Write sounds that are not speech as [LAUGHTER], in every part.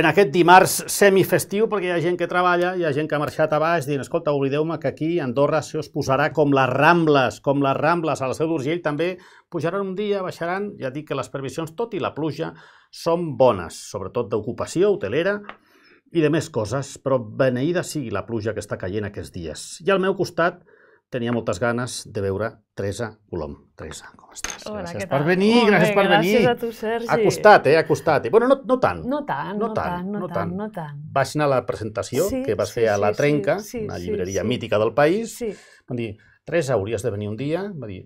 en aquest dimarts semifestiu, perquè hi ha gent que treballa, hi ha gent que ha marxat a baix dient, escolta, oblideu-me que aquí Andorra se us posarà com les Rambles, com les Rambles, a la seu d'Urgell també pujaran un dia, baixaran, ja dic que les previsions, tot i la pluja, són bones, sobretot d'ocupació hotelera, i de més coses, però beneïda sigui la pluja que està caient aquests dies. I al meu costat, tenia moltes ganes de veure Teresa Colom. Teresa, com estàs? Hola, gràcies per venir, Molt gràcies bé, per venir. Gràcies a tu, Sergi. Ha costat, eh? Ha costat. Bueno, no, no tant. No tant, no, no tant, no, no tant, no tant. Vas anar a la presentació sí, que vas sí, fer a La sí, Trenca, sí, una llibreria sí, mítica del país. Sí. Van dir, Teresa, hauries de venir un dia. Va dir,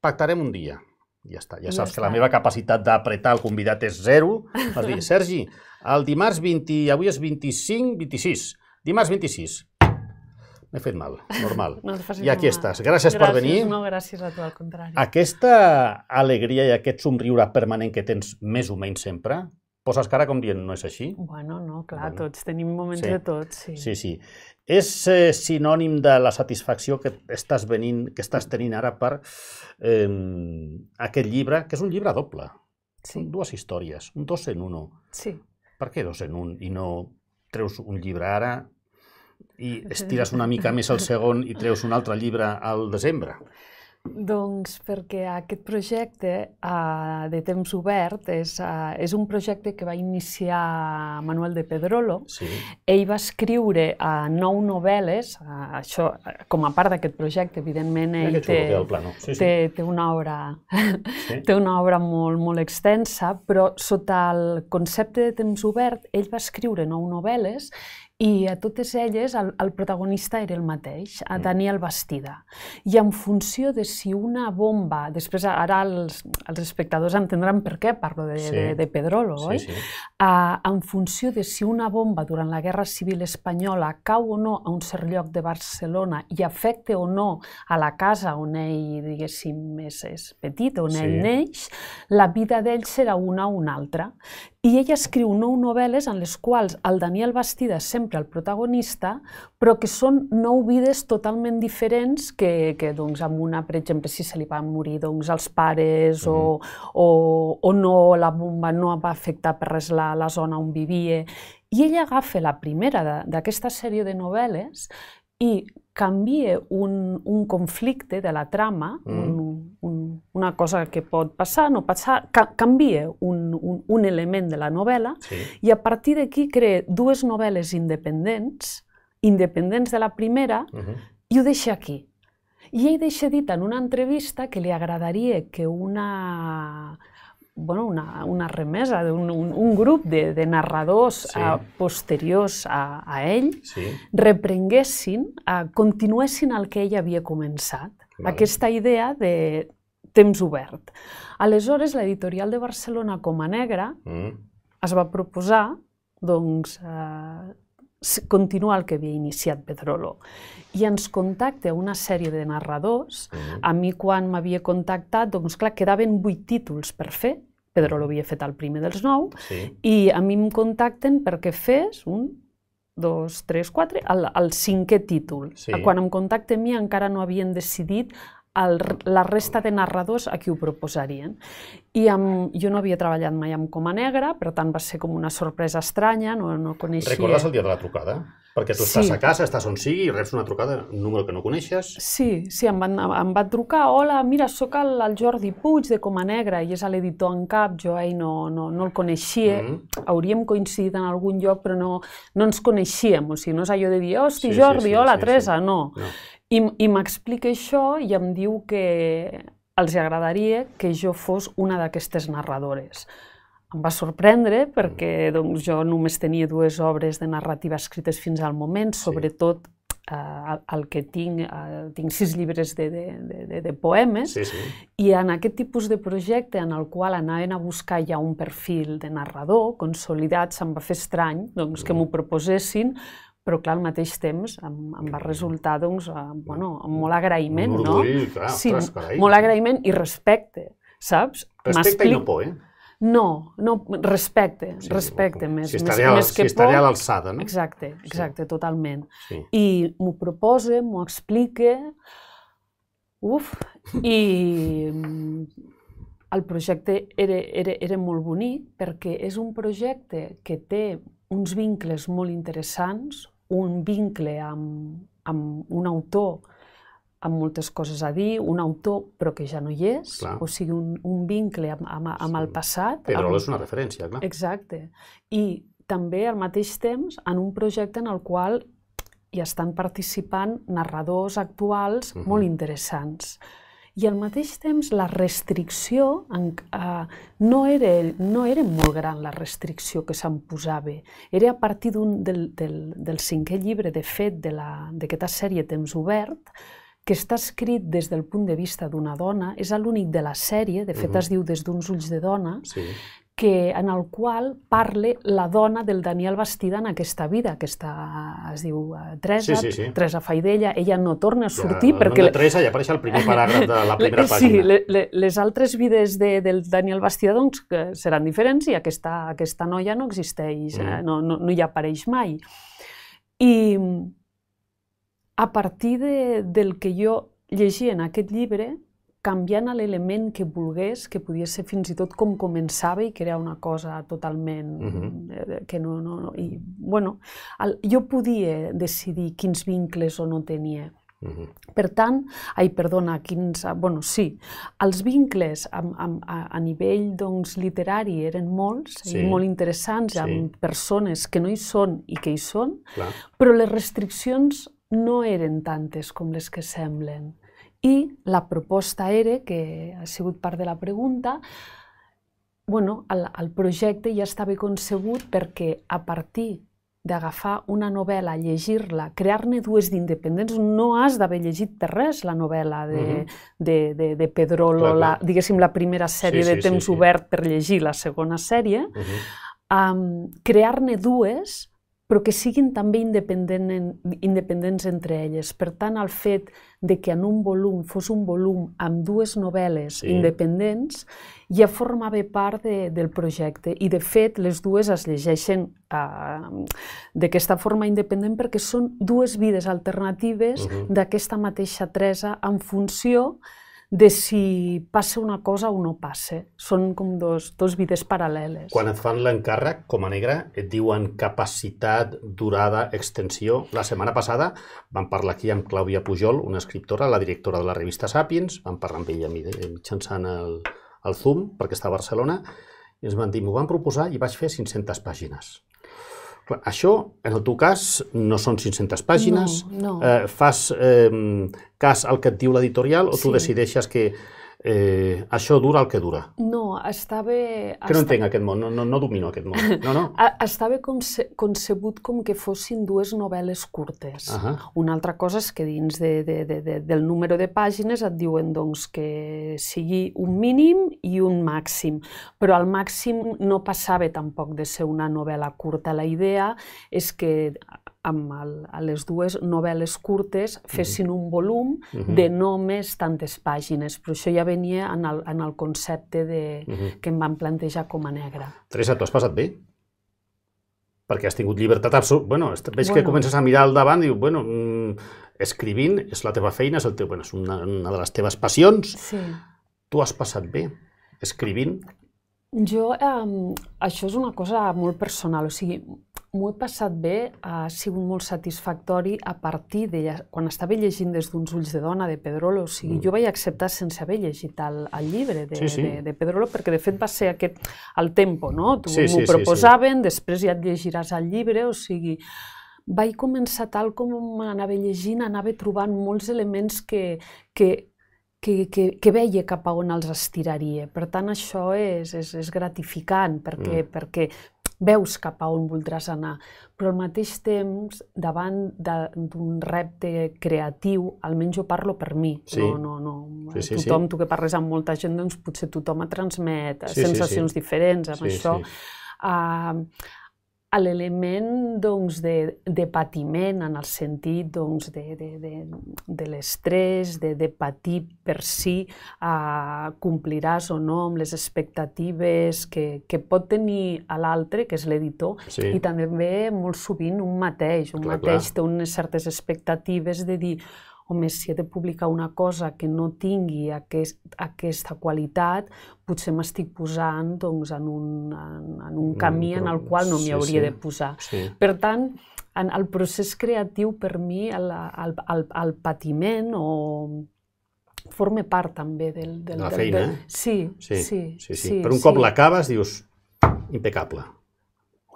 pactarem un dia. Ja està, ja, saps ja que la meva capacitat d'apretar el convidat és zero. Vas dir, [LAUGHS] Sergi, el dimarts 20, avui és 25, 26, dimarts 26, M'he fet mal, normal. [LAUGHS] No I aquí estàs. Gràcies, gràcies per venir. No, gràcies a tu, al contrari. Aquesta alegria i aquest somriure permanent que tens més o menys sempre, poses cara com dient, no és així? Bueno, no, clar, bueno. tots tenim moments sí. de tots. Sí, sí. sí. És eh, sinònim de la satisfacció que estàs, venint, que estàs tenint ara per eh, aquest llibre, que és un llibre doble. Sí. Són dues històries, un dos en uno. Sí. Per què dos en un i no treus un llibre ara, i [LAUGHS] estires una mica més el segon i treus un altre llibre al desembre? Doncs perquè aquest projecte uh, de temps obert és, uh, és un projecte que va iniciar Manuel de Pedrolo. Sí. Ell va escriure uh, nou novel·les, uh, això uh, com a part d'aquest projecte, evidentment ell té, sí, sí. Té, té, una obra, sí. té una obra molt, molt extensa, però sota el concepte de temps obert ell va escriure nou novel·les i a totes elles el, el protagonista era el mateix, a Daniel mm. Bastida. I en funció de si una bomba... Després, ara els, els espectadors entendran per què parlo de, sí. de, de Pedrolo, sí, oi? Sí. Uh, en funció de si una bomba durant la Guerra Civil Espanyola cau o no a un cert lloc de Barcelona i afecte o no a la casa on ell, diguéssim, és, és petit, on sí. ell neix, la vida d'ell serà una o una altra i ella escriu nou novel·les en les quals el Daniel Bastida és sempre el protagonista, però que són nou vides totalment diferents que, que doncs, amb una, per exemple, si se li van morir doncs, els pares mm o, mhm. o, o no, la bomba no va afectar per res la, la zona on vivia. I ella agafa la primera d'aquesta sèrie de novel·les i canvia un, un conflicte de la trama, mm. un, un, una cosa que pot passar, no passar, ca canvia un, un, un element de la novel·la sí. i a partir d'aquí crea dues novel·les independents, independents de la primera, mm -hmm. i ho deixa aquí. I ell deixa dit en una entrevista que li agradaria que una bueno, una, una remesa d'un un, un grup de, de narradors sí. uh, posteriors a, a ell, sí. reprenguessin, uh, continuessin el que ell havia començat. Vale. Aquesta idea de temps obert. Aleshores, l'editorial de Barcelona Coma Negra mm. es va proposar doncs, eh, continuar el que havia iniciat Pedrolo. I ens contacta una sèrie de narradors. Mm A mi, quan m'havia contactat, doncs clar, quedaven vuit títols per fer. Pedrolo mm-hmm. havia fet el primer dels nou. Sí. I a mi em contacten perquè fes un dos, tres, quatre, el, el cinquè títol. Sí. Quan em contacta a mi encara no havien decidit el, la resta de narradors a qui ho proposarien. I amb, jo no havia treballat mai amb Coma Negra, per tant va ser com una sorpresa estranya, no, no coneixia... Recordes el dia de la trucada? Perquè tu estàs a casa, estàs on sigui i reps una trucada, un número que no coneixes. Sí, sí, em van, em van trucar, hola, mira, sóc el, el Jordi Puig de Coma Negra i és l'editor en cap, jo ahir no, no, no el coneixia, mm -hmm. hauríem coincidit en algun lloc però no, no ens coneixíem, o sigui, no és allò de dir, hosti, sí, Jordi, sí, sí, hola, sí, Teresa, sí. no. no i, i m'explica això i em diu que els agradaria que jo fos una d'aquestes narradores. Em va sorprendre perquè mm. doncs, jo només tenia dues obres de narrativa escrites fins al moment, sobretot eh, el, el que tinc, eh, tinc sis llibres de, de, de, de poemes, sí, sí. i en aquest tipus de projecte en el qual anaven a buscar ja un perfil de narrador consolidat, se'm va fer estrany doncs, mm. que m'ho proposessin, però clar, al mateix temps em, em va resultar doncs, eh, bueno, molt agraïment, no? Clar, sí, clar, molt agraïment i respecte, saps? Respecte i no por, eh? No, no, respecte, sí, respecte més, si més, més que si por. Si a l'alçada, no? Exacte, exacte, sí. totalment. Sí. I m'ho proposa, m'ho explica, uf, i mm, el projecte era, era, era molt bonic perquè és un projecte que té uns vincles molt interessants, un vincle amb, amb un autor amb moltes coses a dir, un autor però que ja no hi és, clar. o sigui, un, un vincle amb, amb, amb sí. el passat. Però amb... és una referència, clar. Exacte. I també al mateix temps en un projecte en el qual hi estan participant narradors actuals uh mhm. -huh. molt interessants i al mateix temps la restricció, en, eh, no, era, no era molt gran la restricció que se'n posava, era a partir del, del, del cinquè llibre, de fet, d'aquesta sèrie Temps obert, que està escrit des del punt de vista d'una dona, és l'únic de la sèrie, de fet uh -huh. es diu des d'uns ulls de dona, sí que, en el qual parle la dona del Daniel Bastida en aquesta vida, que està, es diu eh, Teresa, sí, sí, sí. Teresa Faidella, ella no torna a sortir ja, perquè... La Teresa ja apareix al primer paràgraf de la [LAUGHS] primera pàgina. Sí, le, le, les altres vides de, del Daniel Bastida doncs, seran diferents i aquesta, aquesta noia no existeix, eh, mm. eh? no, no, no hi apareix mai. I mm, a partir de, del que jo llegia en aquest llibre, canviant l'element que volgués, que podia ser fins i tot com començava i que era una cosa totalment... Uh mhm. eh, -huh. que no, no, no... I, bueno, el, jo podia decidir quins vincles o no tenia. Uh mhm. -huh. Per tant, ai, perdona, quins... Ah, bueno, sí, els vincles a, a, a nivell doncs, literari eren molts sí. i molt interessants sí. amb persones que no hi són i que hi són, Clar. però les restriccions no eren tantes com les que semblen. I la proposta era, que ha sigut part de la pregunta, bueno, el, el projecte ja estava concebut perquè a partir d'agafar una novel·la, llegir-la, crear-ne dues d'independents, no has d'haver llegit per res la novel·la de, mm -hmm. de, de, de Pedrolo, clar, clar. La, diguéssim la primera sèrie sí, sí, de temps sí, sí. obert per llegir la segona sèrie, mm -hmm. um, crear-ne dues però que siguin també independent en, independents entre elles. Per tant, el fet de que en un volum fos un volum amb dues novel·les sí. independents ja formava part de, del projecte i, de fet, les dues es llegeixen uh, d'aquesta forma independent perquè són dues vides alternatives uh mhm. -huh. d'aquesta mateixa Teresa en funció de si passa una cosa o no passa. Són com dos, dos vides paral·leles. Quan et fan l'encàrrec, com a negre, et diuen capacitat, durada, extensió. La setmana passada vam parlar aquí amb Clàudia Pujol, una escriptora, la directora de la revista Sapiens, vam parlar amb ella eh, mitjançant el, el Zoom, perquè està a Barcelona, i ens van dir, m'ho van proposar i vaig fer 500 pàgines. Clar, això, en el teu cas, no són 500 pàgines. No, no. Eh, fas eh, cas al que et diu l'editorial o sí. tu decideixes que eh, això dura el que dura. No, està bé... Que no entenc aquest món, no, no, no domino aquest món. No, no. [LAUGHS] està bé conce concebut com que fossin dues novel·les curtes. Uh -huh. Una altra cosa és que dins de, de, de, de, del número de pàgines et diuen doncs, que sigui un mínim i un màxim, però al màxim no passava tampoc de ser una novel·la curta. La idea és que amb el, les dues novel·les curtes fessin un volum uh -huh. de només tantes pàgines, però això ja venia en el, en el concepte de, uh -huh. que em van plantejar com a negra. Teresa, t'ho has passat bé? Perquè has tingut llibertat absoluta. Bueno, veig bueno. que comences a mirar al davant i dius, bueno, mm, escrivint és la teva feina, és, el teu, bueno, és una, una de les teves passions. Sí. Tu has passat bé escrivint? Jo, eh, això és una cosa molt personal, o sigui, m'ho he passat bé, ha sigut molt satisfactori a partir de... Quan estava llegint des d'uns ulls de dona de Pedrolo, o sigui, mm. jo vaig acceptar sense haver llegit el, el llibre de, sí, sí. De, de Pedrolo, perquè de fet va ser aquest, el tempo, no? Tu sí, m'ho sí, proposaven, sí, sí. després ja et llegiràs el llibre, o sigui, vaig començar tal com anava llegint, anava trobant molts elements que, que, que, que, que veia cap a on els estiraria. Per tant, això és, és, és gratificant, perquè, mm. perquè veus cap a on voldràs anar, però al mateix temps, davant d'un repte creatiu, almenys jo parlo per mi, sí. no, no, no. Sí, sí, tothom, sí. tu que parles amb molta gent, doncs potser tothom et transmet sí, sensacions sí, sí. diferents amb sí, això. Sí. Uh, l'element doncs, de, de patiment en el sentit doncs, de, de, de, de l'estrès, de, de patir per si eh, compliràs o no amb les expectatives que, que pot tenir a l'altre, que és l'editor, sí. i també molt sovint un mateix. Un clar, mateix clar. té unes certes expectatives de dir home, si he de publicar una cosa que no tingui aquest, aquesta qualitat, potser m'estic posant doncs, en, un, en, en un camí en el qual no m'hi hauria sí. de posar. Sí. Per tant, en el procés creatiu per mi el, el, el, el patiment o forma part també del... del la feina, del, del... Eh? Sí, sí, sí, sí, sí, sí. Per un cop sí. l'acabes dius impecable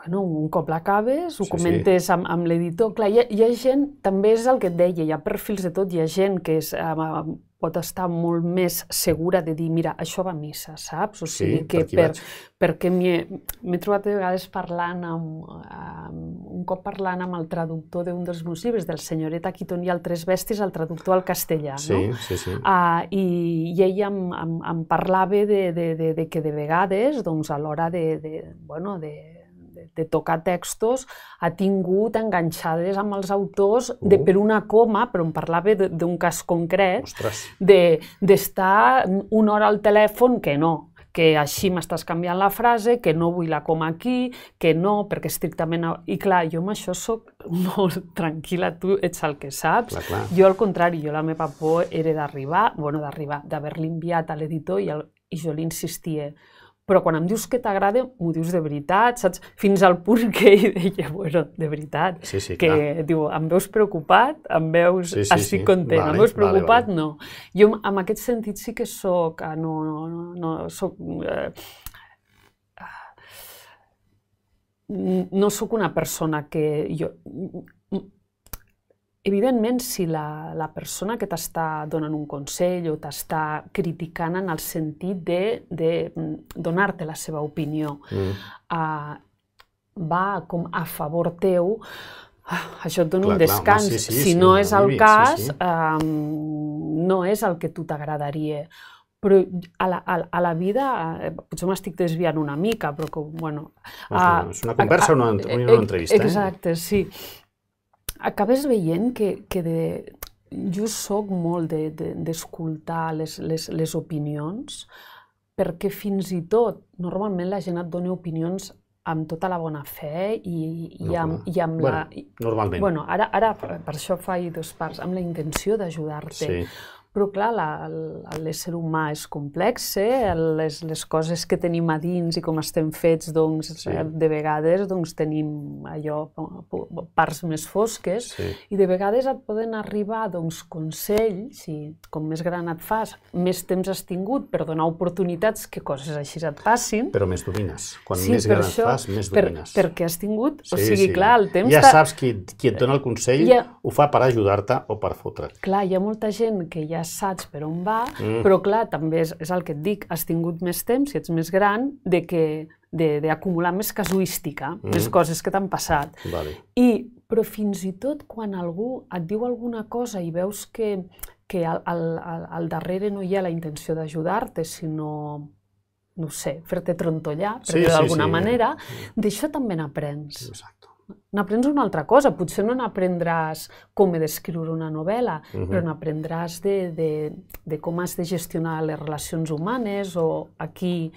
bueno, un cop l'acabes, ho sí, comentes sí. amb, amb l'editor. Clar, hi ha, hi ha gent, també és el que et deia, hi ha perfils de tot, hi ha gent que és, eh, pot estar molt més segura de dir, mira, això va a missa, saps? O sigui, sí, que per, per, perquè m'he trobat de vegades parlant amb, amb, un cop parlant amb el traductor d'un dels meus llibres, del on hi i el Tres Besties, el traductor al castellà, sí, no? Sí, sí. Uh, i, I ell em, em, em parlava de, de, de, de que de vegades, doncs, a l'hora de, de, bueno, de de tocar textos ha tingut enganxades amb els autors de, oh. per una coma, però em parlava d'un cas concret, d'estar de, una hora al telèfon que no, que així m'estàs canviant la frase, que no vull la coma aquí, que no, perquè estrictament... I clar, jo amb això sóc molt [LAUGHS] tranquil·la, tu ets el que saps. Clar, clar. Jo al contrari, jo la meva por era d'arribar, bueno, d'arribar, d'haver-li enviat a l'editor i, el, i jo li insistia, però quan em dius que t'agrada, m'ho dius de veritat, saps? Fins al punt [LAUGHS] que ell deia, bueno, de veritat, sí, sí, que clar. diu, em veus preocupat, em veus, sí, sí, així sí. content, vale, em veus preocupat, vale, vale. no. Jo en aquest sentit sí que sóc, ah, no, no, no, no sóc, eh, no sóc una persona que jo Evidentment, si la, la persona que t'està donant un consell o t'està criticant en el sentit de, de mm, donar-te la seva opinió mm. uh, va com a favor teu, uh, això et dona clar, un descans. Clar, home, sí, sí, si sí, no és el límit, cas, sí, sí. Um, no és el que tu t'agradaria però a la, a, a la vida, eh, potser m'estic desviant una mica, però com, bueno... A, és una eh, conversa o una, una entrevista. Exacte, eh? sí acabes veient que, que de, jo sóc molt d'escoltar de, de les, les, les opinions, perquè fins i tot normalment la gent et dona opinions amb tota la bona fe i, i, no, amb, i amb bueno, la... Normalment. Bueno, ara, ara per això faig dos parts, amb la intenció d'ajudar-te. Sí però clar, l'ésser humà és complex, eh? les, les coses que tenim a dins i com estem fets, doncs, sí. Eh, de vegades doncs, tenim allò, parts més fosques, sí. i de vegades et poden arribar doncs, consells, i com més gran et fas, més temps has tingut per donar oportunitats que coses així et passin. Però més domines. Quan sí, més gran això, et fas, més per, domines. perquè has tingut, sí, o sigui, sí. clar, el temps... Ja saps qui, qui et dona el consell, ja, ho fa per ajudar-te o per fotre't. Clar, hi ha molta gent que ja saps per on va, mm. però clar, també és, és el que et dic, has tingut més temps, si ets més gran, de que d'acumular més casuística, mm. més coses que t'han passat. Vale. I, però fins i tot quan algú et diu alguna cosa i veus que, que al, al, al darrere no hi ha la intenció d'ajudar-te, sinó no sé, fer-te trontollar, per sí, dir d'alguna sí, sí. manera, mm. d'això també n'aprens. Exacte n'aprens una altra cosa. Potser no n'aprendràs com he d'escriure una novel·la, uh mhm. -huh. però n'aprendràs de, de, de com has de gestionar les relacions humanes o a qui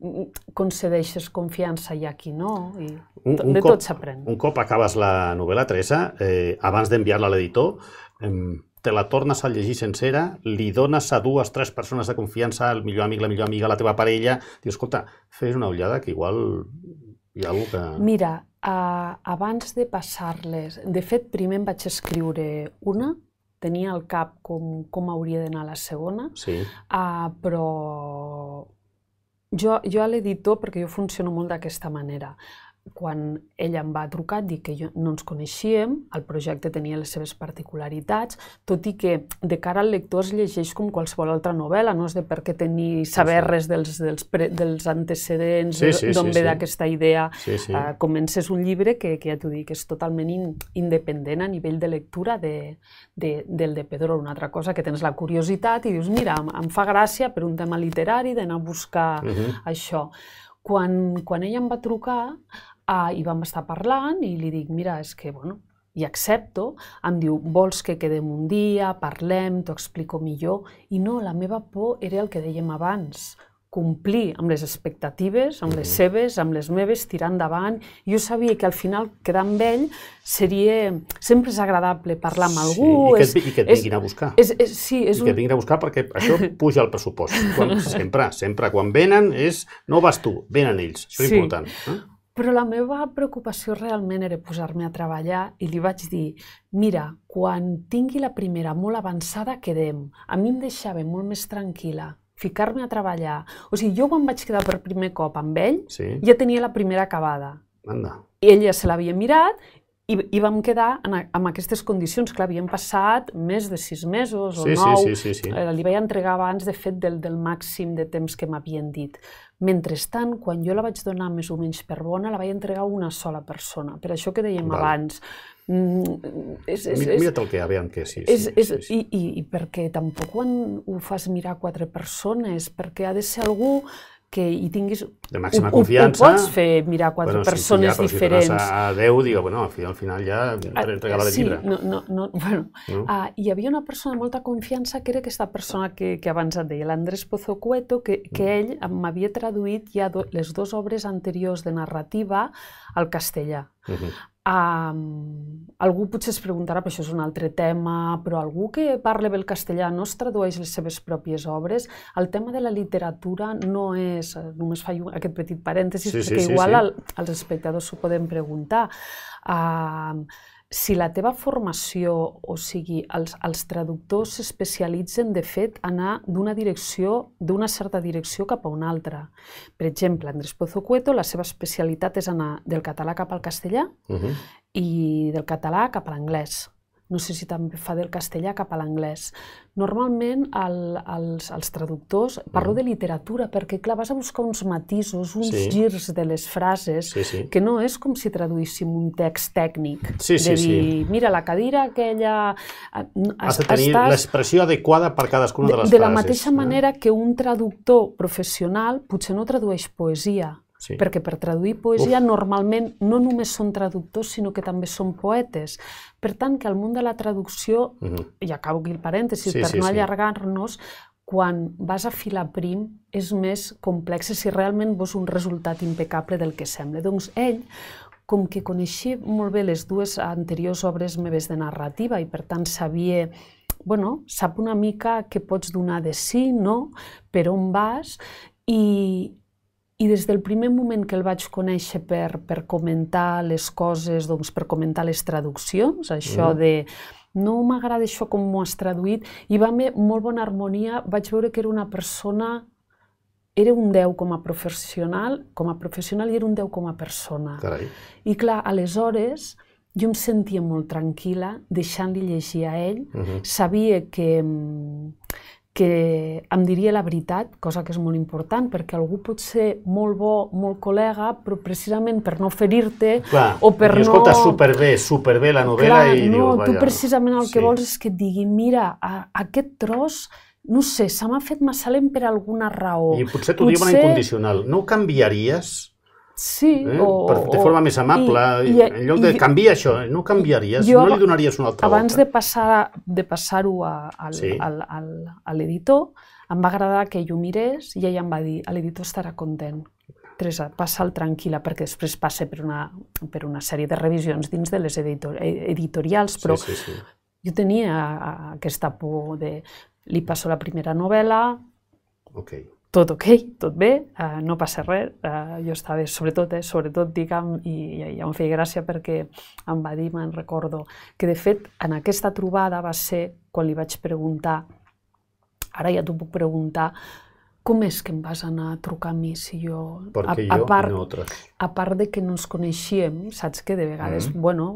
mm, concedeixes confiança i a qui no. I un, un de cop, tot s'aprèn. Un cop acabes la novel·la, Teresa, eh, abans d'enviar-la a l'editor, eh, te la tornes a llegir sencera, li dones a dues, tres persones de confiança, el millor amic, la millor amiga, la teva parella, dius, escolta, fes una ullada que igual hi ha que... Mira, uh, abans de passar-les, de fet, primer em vaig escriure una, tenia al cap com, com hauria d'anar la segona, sí. uh, però jo, jo a l'editor, perquè jo funciono molt d'aquesta manera, quan ella em va trucar, dir que jo, no ens coneixíem, el projecte tenia les seves particularitats, tot i que de cara al lector es llegeix com qualsevol altra novel·la, no és de per què tenir saber res dels, dels, pre, dels antecedents, sí, sí, d'on sí, ve sí. d'aquesta idea. Sí, sí. Uh, comences un llibre que, que ja t'ho dic, és totalment in, independent a nivell de lectura de, de, del de Pedro. Una altra cosa que tens la curiositat i dius, mira, em, em fa gràcia per un tema literari d'anar a buscar uh mhm. -huh. això quan, quan ella em va trucar, Ah, I vam estar parlant i li dic, mira, és que, bueno, i accepto, em diu, vols que quedem un dia, parlem, t'ho explico millor. I no, la meva por era el que dèiem abans, complir amb les expectatives, amb les mhm. seves, amb les meves, tirar endavant. Jo sabia que al final quedar amb ell seria... Sempre és agradable parlar amb algú. Sí, i que et, és, i que et vinguin és, a buscar. És, és, sí, és I un... que et vinguin a buscar perquè això [LAUGHS] puja el pressupost. Quan, sempre, sempre. Quan venen és... No vas tu, venen ells. Això és sí. important. Eh? Però la meva preocupació realment era posar-me a treballar i li vaig dir, mira, quan tingui la primera molt avançada quedem. A mi em deixava molt més tranquil·la ficar-me a treballar. O sigui, jo quan vaig quedar per primer cop amb ell, sí. ja tenia la primera acabada. Anda. I ella se l'havia mirat i, i vam quedar en, en aquestes condicions. que l'havien passat més de sis mesos o sí, nou. Sí, sí, sí, sí. Eh, li vaig entregar abans, de fet, del, del màxim de temps que m'havien dit. Mentrestant, quan jo la vaig donar més o menys per bona, la vaig entregar a una sola persona. Per això que dèiem Val. abans. Mm, és, és, és, Mira't el que hi ha, aviam què sí. És, és, sí, sí. I, i, I perquè tampoc quan ho fas mirar a quatre persones, perquè ha de ser algú que hi tinguis... De màxima ho, confiança. Ho, pots fer mirar quatre bueno, persones si ja, diferents. Si a Déu, digue, bueno, al final, al final ja ah, regala sí, el llibre. No, no, no, bueno, no? Uh, hi havia una persona de molta confiança que era aquesta persona que, que abans et deia, l'Andrés Pozo Cueto, que, que mm. ell m'havia traduït ja do, les dues obres anteriors de narrativa al castellà. Mm Um, algú potser es preguntarà, però això és un altre tema, però algú que parle bé el castellà no es tradueix les seves pròpies obres. El tema de la literatura no és, eh, només faig aquest petit parèntesis, sí, perquè sí, igual sí, sí. els espectadors s'ho poden preguntar. Uh, um, si la teva formació, o sigui, els, els traductors s'especialitzen, de fet, a anar d'una direcció, d'una certa direcció cap a una altra. Per exemple, Andrés Pozo Cueto, la seva especialitat és anar del català cap al castellà uh -huh. i del català cap a l'anglès no sé si també fa del castellà cap a l'anglès. Normalment el, els, els traductors, parlo mm. de literatura, perquè clar, vas a buscar uns matisos, uns sí. girs de les frases, sí, sí. que no és com si traduíssim un text tècnic, sí, sí, de dir, sí. mira, la cadira aquella... Has de tenir estàs... l'expressió adequada per cadascuna de, de les de frases. De la mateixa eh? manera que un traductor professional potser no tradueix poesia, Sí. Perquè per traduir poesia Uf. normalment no només són traductors, sinó que també són poetes. Per tant, que el món de la traducció, uh -huh. i acabo aquí el parèntesi, sí, per sí, no allargar-nos, quan vas a filar prim és més complex si realment vols un resultat impecable del que sembla. Doncs ell, com que coneixia molt bé les dues anteriors obres meves de narrativa i per tant sabia bueno, sap una mica què pots donar de sí, no? per on vas, i, i des del primer moment que el vaig conèixer per, per comentar les coses, doncs per comentar les traduccions, això mm. de no m'agrada això com m'ho has traduït, i va haver molt bona harmonia, vaig veure que era una persona era un 10 com a professional, com a professional i era un 10 com a persona. Carai. I clar, aleshores jo em sentia molt tranquil·la deixant-li llegir a ell. Uh mm-hmm. -huh. Sabia que mm, que em diria la veritat, cosa que és molt important, perquè algú pot ser molt bo, molt col·lega, però precisament per no ferir-te o per no... Escolta, superbé, superbé la novel·la Clar, i no, dius... tu precisament el sí. que vols és que et digui, mira, a, aquest tros no sé, se m'ha fet massa lent per alguna raó. I potser t'ho potser... diuen incondicional. No ho canviaries? Sí, eh? o, per, de forma o, més amable, i, i, en lloc de i, canviar això, eh, no canviaries, jo, no li donaries una altra abans volta. Abans de passar-ho passar a, sí. al, al, a l'editor, em va agradar que ell ho mirés i ell em va dir, l'editor estarà content. Teresa, passa'l tranquil·la, perquè després passa per una, per una sèrie de revisions dins de les editor, eh, editorials, però sí, sí, sí. jo tenia aquesta por de... Li passo la primera novel·la, okay tot ok, tot bé, uh, no passa res. Uh, jo estava, sobretot, eh, sobretot digue'm, i, i ja em feia gràcia perquè em va dir, me'n recordo, que de fet en aquesta trobada va ser quan li vaig preguntar, ara ja t'ho puc preguntar, com és que em vas anar a trucar a mi si jo... Perquè a, a part, jo part, no A part de que no ens coneixíem, saps que de vegades, mm. bueno,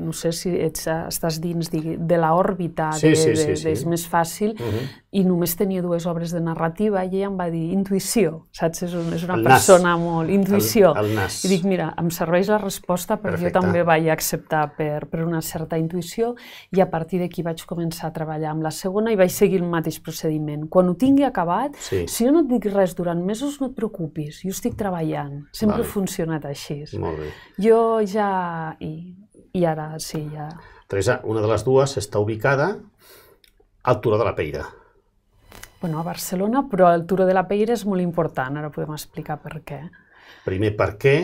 no sé si ets, eh, estàs dins de, de l'òrbita, sí, de, sí, sí, de, sí. és més fàcil, mm -hmm i només tenia dues obres de narrativa i ella em va dir intuïció, saps? És, una, és una persona molt... Intuïció. El, el nas. I dic, mira, em serveix la resposta perquè Perfecte. jo també vaig acceptar per, per una certa intuïció i a partir d'aquí vaig començar a treballar amb la segona i vaig seguir el mateix procediment. Quan ho tingui acabat, sí. si jo no et dic res durant mesos, no et preocupis, jo estic treballant. Sempre vale. ha funcionat així. Molt bé. Jo ja... I, i ara sí, ja... Teresa, una de les dues està ubicada al Turó de la Peira bueno, a Barcelona, però el Turó de la Peira és molt important. Ara podem explicar per què. Primer, per què?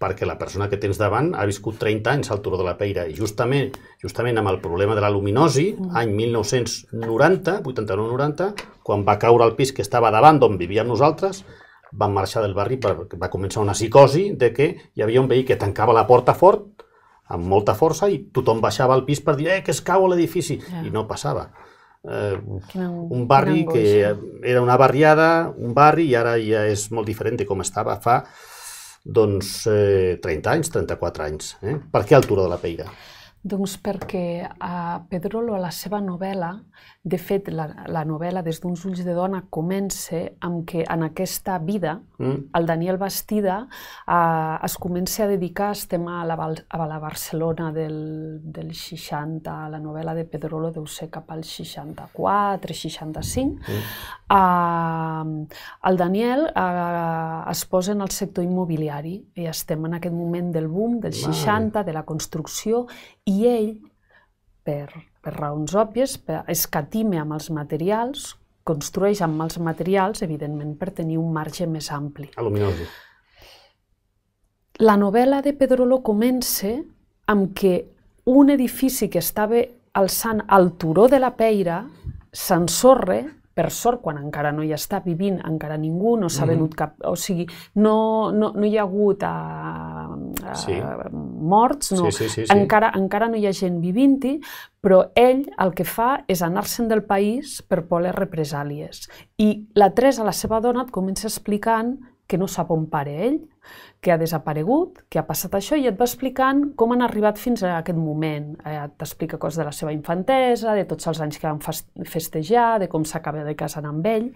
Perquè la persona que tens davant ha viscut 30 anys al Turó de la Peira i justament, justament amb el problema de la luminosi, mm. any 1990, 89-90, quan va caure el pis que estava davant d'on vivíem nosaltres, van marxar del barri perquè va començar una psicosi de que hi havia un veí que tancava la porta fort, amb molta força, i tothom baixava al pis per dir eh, que es cau a l'edifici, yeah. i no passava eh, un barri que era una barriada, un barri, i ara ja és molt diferent de com estava fa doncs, eh, 30 anys, 34 anys. Eh? Per què altura de la Peira? Doncs perquè a Pedrolo, a la seva novel·la, de fet, la, la novel·la des d'uns ulls de dona comença amb que en aquesta vida mm. el Daniel Bastida eh, es comença a dedicar a estem a la, a la Barcelona del, del 60, a la novel·la de Pedrolo deu ser cap al 64, 65. Mm. Eh, el Daniel eh, es posa en el sector immobiliari i estem en aquest moment del boom del 60, de la construcció, i i ell, per, per raons òbvies, per, escatime amb els materials, construeix amb els materials, evidentment, per tenir un marge més ampli. Aluminosi. Ah, la novel·la de Pedrolo comença amb que un edifici que estava alçant al turó de la Peira s'ensorre per sort, quan encara no hi està vivint, encara ningú no s'ha mm venut mhm. cap... O sigui, no, no, no hi ha hagut uh, uh, sí. morts, no. Sí, sí, sí, sí. Encara, encara no hi ha gent vivint-hi, però ell el que fa és anar-se'n del país per les represàlies. I la Teresa, la seva dona, et comença explicant que no sap on pare ell, que ha desaparegut, que ha passat això, i et va explicant com han arribat fins a aquest moment. Eh, T'explica coses de la seva infantesa, de tots els anys que van festejar, de com s'acaba de casar amb ell.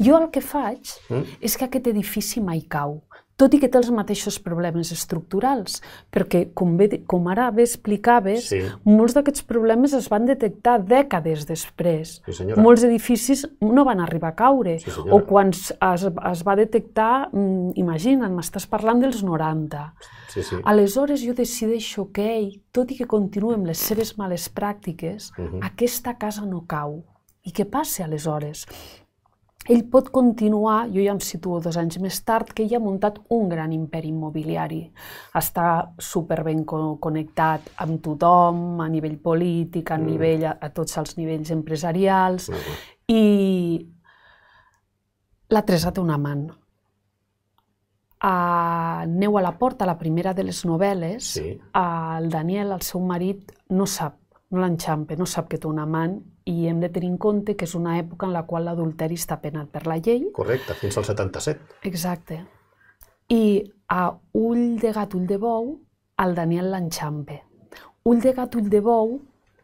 Jo el que faig mm. és que aquest edifici mai cau tot i que té els mateixos problemes estructurals, perquè, com, bé, com ara bé explicaves, sí. molts d'aquests problemes es van detectar dècades després. Sí, molts edificis no van arribar a caure, sí, o quan es, es va detectar, mm, imagina't, m'estàs parlant dels 90. Sí, sí. Aleshores jo decideixo que ell, tot i que continuem les seves males pràctiques, uh mhm. -huh. aquesta casa no cau. I què passa aleshores? ell pot continuar, jo ja em situo dos anys més tard, que ell ha muntat un gran imperi immobiliari. Està superben connectat amb tothom, a nivell polític, a, mm. nivell, a, a tots els nivells empresarials, mm. i la Teresa té un amant. A Neu a la porta, la primera de les novel·les, sí. el Daniel, el seu marit, no sap, no l'enxampa, no sap que té un amant i hem de tenir en compte que és una època en la qual l'adulteri està penat per la llei. Correcte, fins al 77. Exacte. I a Ull de gat, ull de bou, el Daniel l'enxampe. Ull de gat, ull de bou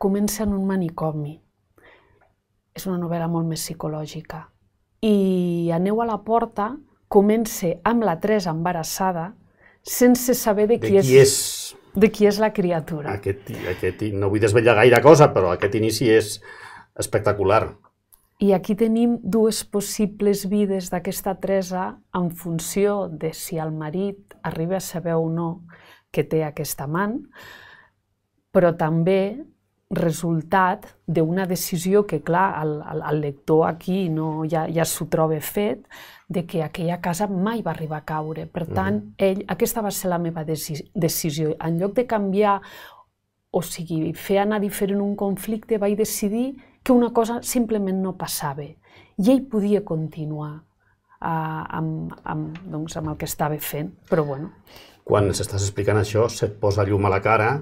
comença en un manicomi. És una novel·la molt més psicològica. I Aneu a la porta comença amb la Teresa embarassada sense saber de qui, de qui és, és de qui és la criatura. Aquest, aquest, no vull desvetllar gaire cosa, però aquest inici és, Espectacular. I aquí tenim dues possibles vides d'aquesta Teresa en funció de si el marit arriba a saber o no que té aquesta amant, però també resultat d'una decisió que, clar, el, el, el lector aquí no, ja, ja s'ho troba fet, de que aquella casa mai va arribar a caure. Per mhm. tant, mm. ell, aquesta va ser la meva deci decisió. En lloc de canviar, o sigui, fer anar diferent un conflicte, vaig decidir que una cosa simplement no passava i ell podia continuar eh, amb, amb, doncs, amb el que estava fent, però bueno. Quan ens estàs explicant això, se't posa llum a la cara,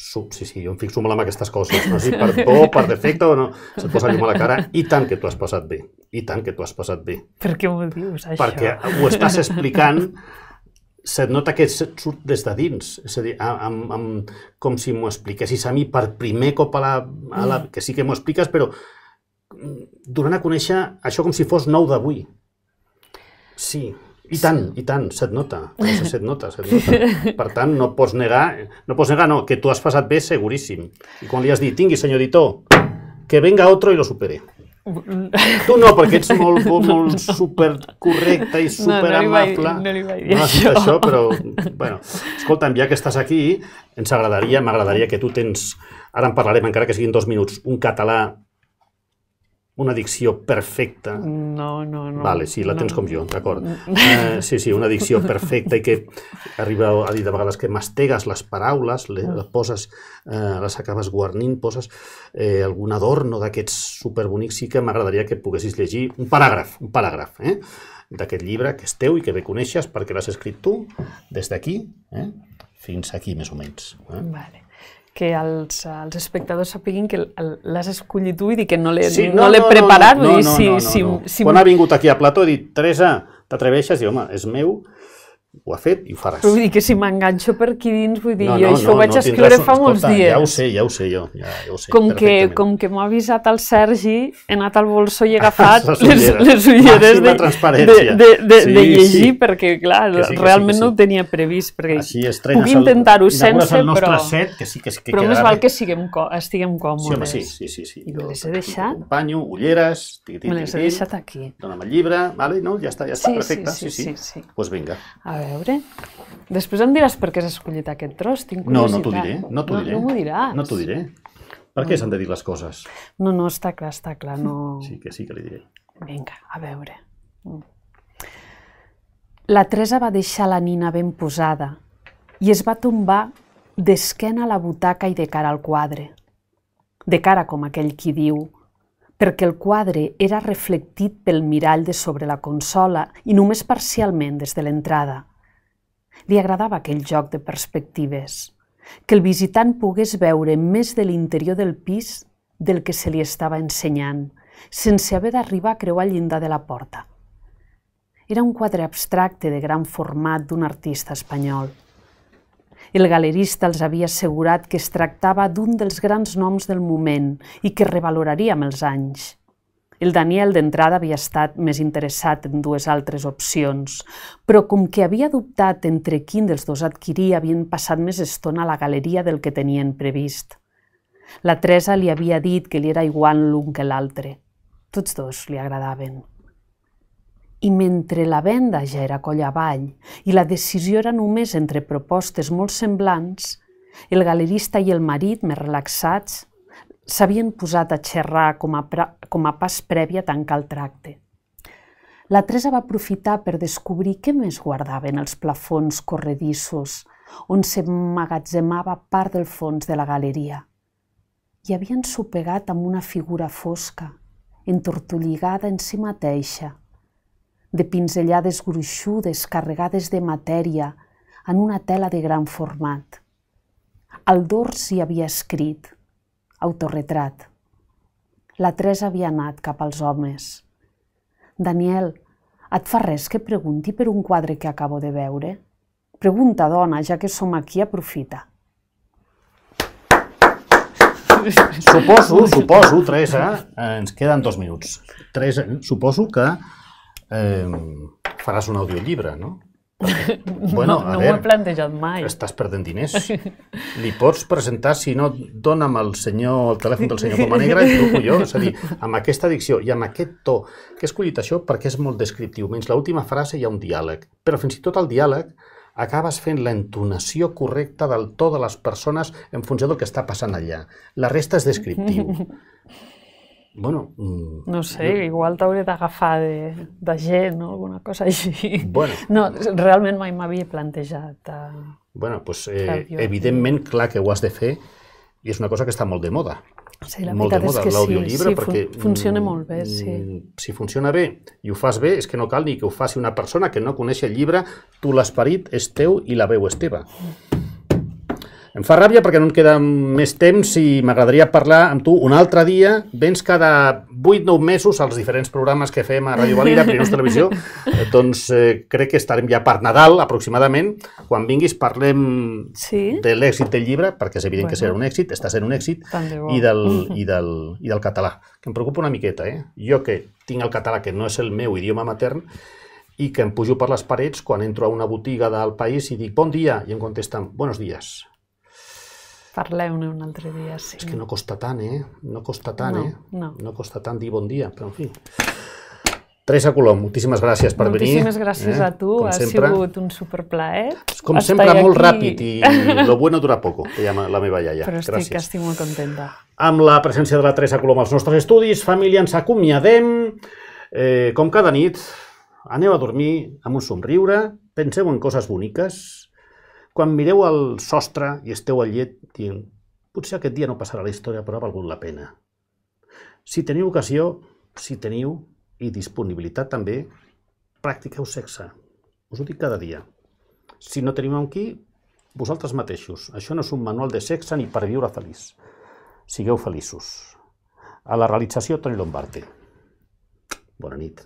sub, sí, sí, jo em fixo molt en aquestes coses, no sé per por, per defecte o no, se't posa llum a la cara, i tant que t'ho has passat bé, i tant que t'ho has passat bé. Per què ho dius, això? Perquè ho estàs explicant se't nota que surt des de dins, és a dir, amb, amb, com si m'ho expliquessis a mi per primer cop a la... A la que sí que m'ho expliques, però mm, donant a conèixer això com si fos nou d'avui. Sí, i tant, i tant, se't nota, se't nota, se't nota. Per tant, no pots negar, no pots negar, no, que tu has passat bé seguríssim. I quan li has dit, tingui, senyor editor, que venga otro i lo supere. Tu no, perquè ets molt, molt, molt no. supercorrecta i superamable. No, no li vaig no li vaig dir no això. això. però, bueno, escolta'm, ja que estàs aquí, ens agradaria, m'agradaria que tu tens, ara en parlarem encara que siguin dos minuts, un català una dicció perfecta. No, no, no. Vale, sí, la tens com jo, d'acord. Uh, sí, sí, una dicció perfecta i que arriba a dir de vegades que mastegues les paraules, les, mm. les poses, uh, les acabes guarnint, poses eh, algun adorno d'aquests superbonics. Sí que m'agradaria que poguessis llegir un paràgraf, un paràgraf, eh? d'aquest llibre que és teu i que bé coneixes perquè l'has escrit tu des d'aquí eh? fins aquí, més o menys. Eh? Vale que els, els espectadors sàpiguin que l'has escollit tu i dir que no l'he sí, no, no, no preparat. No, no, no, no, si, no, no, no. Si, si... Quan ha vingut aquí a Plató he dit, Teresa, t'atreveixes? I home, és meu ho ha fet i ho faràs. Però vull dir que si m'enganxo per aquí dins, vull dir, no, no, jo això no, ho vaig no, escriure fa escolta, dies. Ja ho sé, ja ho sé jo. Ja, ja ho sé, com, que, com que m'ha avisat el Sergi, he anat al bolso i he [LAUGHS] agafat les, ulleres. les, les ulleres de, de, de, de, sí, de llegir, sí. perquè clar, que sí, que realment sí, sí. no ho tenia previst, perquè puc intentar-ho sense, el però, set, que sí, que, que però més val que siguem, estiguem còmodes. Sí, home, sí, sí, sí, sí. I me les he deixat. Un ulleres, me les he deixat aquí. Dóna'm el llibre, vale? no? ja està, ja està, perfecte. Sí, sí, sí. Doncs vinga. A a veure... Després em diràs per què has escollit aquest tros, tinc curiositat. No, no t'ho diré, no t'ho diré. No, no m'ho diràs. No t'ho diré. Per què s'han de dir les coses? No, no, està clar, està clar, no... [LAUGHS] Sí que sí que li diré. Vinga, a veure. Mm. La Teresa va deixar la nina ben posada i es va tombar d'esquena a la butaca i de cara al quadre. De cara, com aquell qui diu, perquè el quadre era reflectit pel mirall de sobre la consola i només parcialment des de l'entrada – li agradava aquell joc de perspectives, que el visitant pogués veure més de l'interior del pis del que se li estava ensenyant, sense haver d'arribar a creuar el llindar de la porta. Era un quadre abstracte de gran format d'un artista espanyol. El galerista els havia assegurat que es tractava d'un dels grans noms del moment i que revaloraria amb els anys. El Daniel d'entrada havia estat més interessat en dues altres opcions, però com que havia dubtat entre quin dels dos adquirir, havien passat més estona a la galeria del que tenien previst. La Teresa li havia dit que li era igual l'un que l'altre. Tots dos li agradaven. I mentre la venda ja era colla avall i la decisió era només entre propostes molt semblants, el galerista i el marit, més relaxats, s'havien posat a xerrar com a, com a pas previ a tancar el tracte. La Teresa va aprofitar per descobrir què més guardaven els plafons corredissos, on s'emmagatzemava part del fons de la galeria. Hi havien sopegat amb una figura fosca, entortolligada en si mateixa, de pinzellades gruixudes carregades de matèria en una tela de gran format. Al dors hi havia escrit – Autorretrat. La Teresa havia anat cap als homes. Daniel, et fa res que pregunti per un quadre que acabo de veure? Pregunta, dona, ja que som aquí, aprofita. Suposo, suposo, Teresa, eh, ens queden dos minuts. Teresa, suposo que eh, faràs un audiollibre, no? Bueno, no, no ver, ho he plantejat mai. Estàs perdent diners. Li pots presentar, si no, dona'm el senyor, el telèfon del senyor Comanegra i truco jo. És a dir, amb aquesta dicció i amb aquest to. Que he escollit això perquè és molt descriptiu. Menys l'última frase hi ha un diàleg. Però fins i tot el diàleg acabes fent l'entonació correcta del to de les persones en funció del que està passant allà. La resta és descriptiu. [LAUGHS] Bueno... no sé, jo... igual t'hauré d'agafar de, de gent o alguna cosa així. Bueno. [LAUGHS] No, realment mai m'havia plantejat... Uh, bueno, pues, eh, evidentment, clar que ho has de fer i és una cosa que està molt de moda. Sí, la molt de moda, l'audiollibre, sí, sí, perquè... funciona molt bé, mm, sí. Si funciona bé i ho fas bé, és que no cal ni que ho faci una persona que no coneix el llibre, tu l'esperit és teu i la veu és teva. Mm em fa ràbia perquè no em queda més temps i m'agradaria parlar amb tu un altre dia. Vens cada 8-9 mesos als diferents programes que fem a Ràdio Valira, Pirineus Televisió. [LAUGHS] Doncs eh, crec que estarem ja per Nadal, aproximadament. Quan vinguis parlem sí? de l'èxit del llibre, perquè és evident bueno. que serà un èxit, està sent un èxit, i del, i, del, i del català, que em preocupa una miqueta. Eh? Jo que tinc el català, que no és el meu idioma matern, i que em pujo per les parets quan entro a una botiga del país i dic bon dia i em contesten buenos dies. Parleu-ne un altre dia, sí. És que no costa tant, eh? No costa tant, no, eh? No. no costa tant dir bon dia, però en fi. Teresa Colom, moltíssimes gràcies per moltíssimes venir. Moltíssimes gràcies eh? a tu, com ha sempre. sigut un superplaer. Com Estai sempre, aquí. molt ràpid i, i lo bueno dura poco, que llama la meva iaia. Però estic, gràcies. estic molt contenta. Amb la presència de la Teresa Colom als nostres estudis, família, ens acomiadem. Eh, com cada nit, aneu a dormir amb un somriure, penseu en coses boniques, quan mireu al sostre i esteu al llet, dient, potser aquest dia no passarà la història, però ha valgut la pena. Si teniu ocasió, si teniu, i disponibilitat també, practiqueu sexe. Us ho dic cada dia. Si no tenim amb qui, vosaltres mateixos. Això no és un manual de sexe ni per viure feliç. Sigueu feliços. A la realització, Toni Lombarte. Bona nit.